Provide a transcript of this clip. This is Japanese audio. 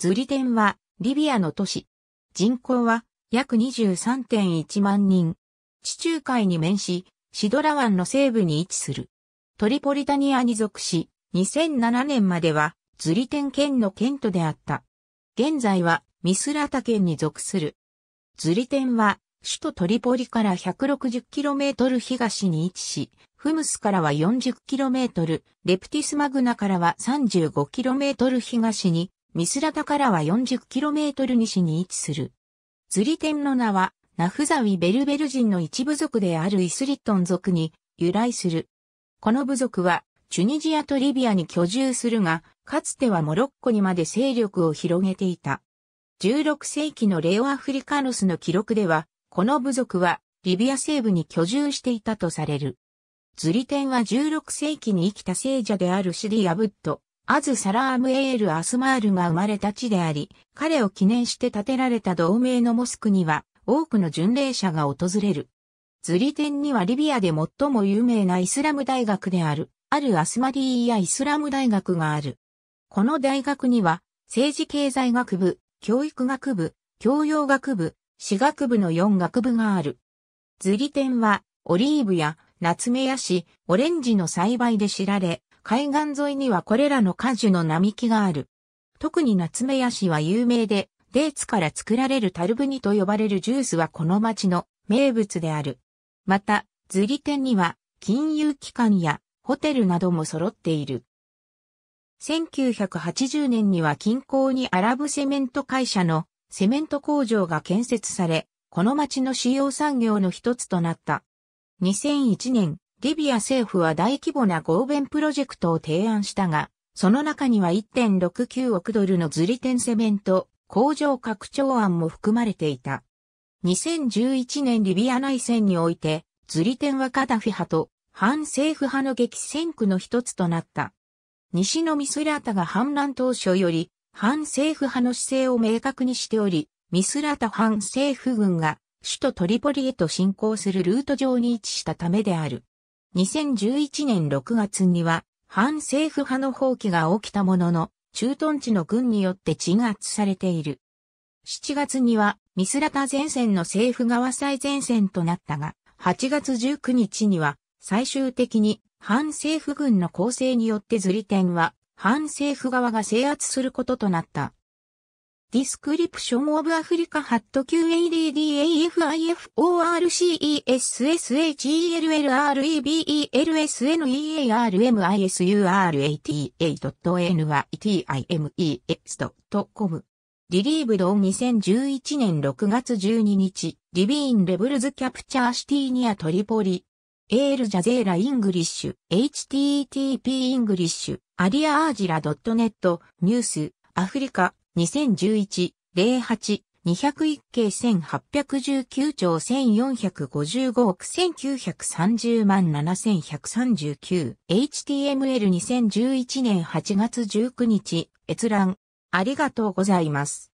ズリテンは、リビアの都市。人口は、約23.1万人。地中海に面し、シドラ湾の西部に位置する。トリポリタニアに属し、2007年までは、ズリテン県の県都であった。現在は、ミスラタ県に属する。ズリテンは、首都トリポリから 160km 東に位置し、フムスからは 40km、レプティスマグナからは 35km 東にミスラタからは 40km 西に位置する。ズリテンの名は、ナフザウィ・ベルベル人の一部族であるイスリットン族に由来する。この部族は、チュニジアとリビアに居住するが、かつてはモロッコにまで勢力を広げていた。16世紀のレオアフリカノスの記録では、この部族はリビア西部に居住していたとされる。ズリテンは16世紀に生きた聖者であるシディ・アブット、アズ・サラームエール・アスマールが生まれた地であり、彼を記念して建てられた同盟のモスクには多くの巡礼者が訪れる。ズリ店にはリビアで最も有名なイスラム大学である、あるアスマリーやイスラム大学がある。この大学には、政治経済学部、教育学部、教養学部、私学部の4学部がある。ズリ店は、オリーブや、ナツメヤシ、オレンジの栽培で知られ、海岸沿いにはこれらの果樹の並木がある。特に夏目屋市は有名で、デーツから作られるタルブニと呼ばれるジュースはこの町の名物である。また、ズリ店には金融機関やホテルなども揃っている。1980年には近郊にアラブセメント会社のセメント工場が建設され、この町の主要産業の一つとなった。2001年、リビア政府は大規模な合弁プロジェクトを提案したが、その中には1.69億ドルのズリテンセメント工場拡張案も含まれていた。2011年リビア内戦において、ズリテンはカダフィ派と反政府派の激戦区の一つとなった。西のミスラータが反乱当初より反政府派の姿勢を明確にしており、ミスラータ反政府軍が首都トリポリへと進行するルート上に位置したためである。2011年6月には、反政府派の放棄が起きたものの、駐屯地の軍によって鎮圧されている。7月には、ミスラタ前線の政府側最前線となったが、8月19日には、最終的に反政府軍の攻勢によってズリテンは、反政府側が制圧することとなった。Description of Africa had q a d d a f i f o r c e s s h l r e b e l r b e l s n e r e a r u a r e n y t i m e s c o m リリーブドン2011年6月12日、リビーンレブルズキャプチャーシティニアトリポリ、エールジャゼーライングリッシュ、http イングリッシュ、アリアアージラ .net、ニュース、アフリカ、2011、08、201系1819兆1455億1930万 7139HTML2011 年8月19日閲覧ありがとうございます。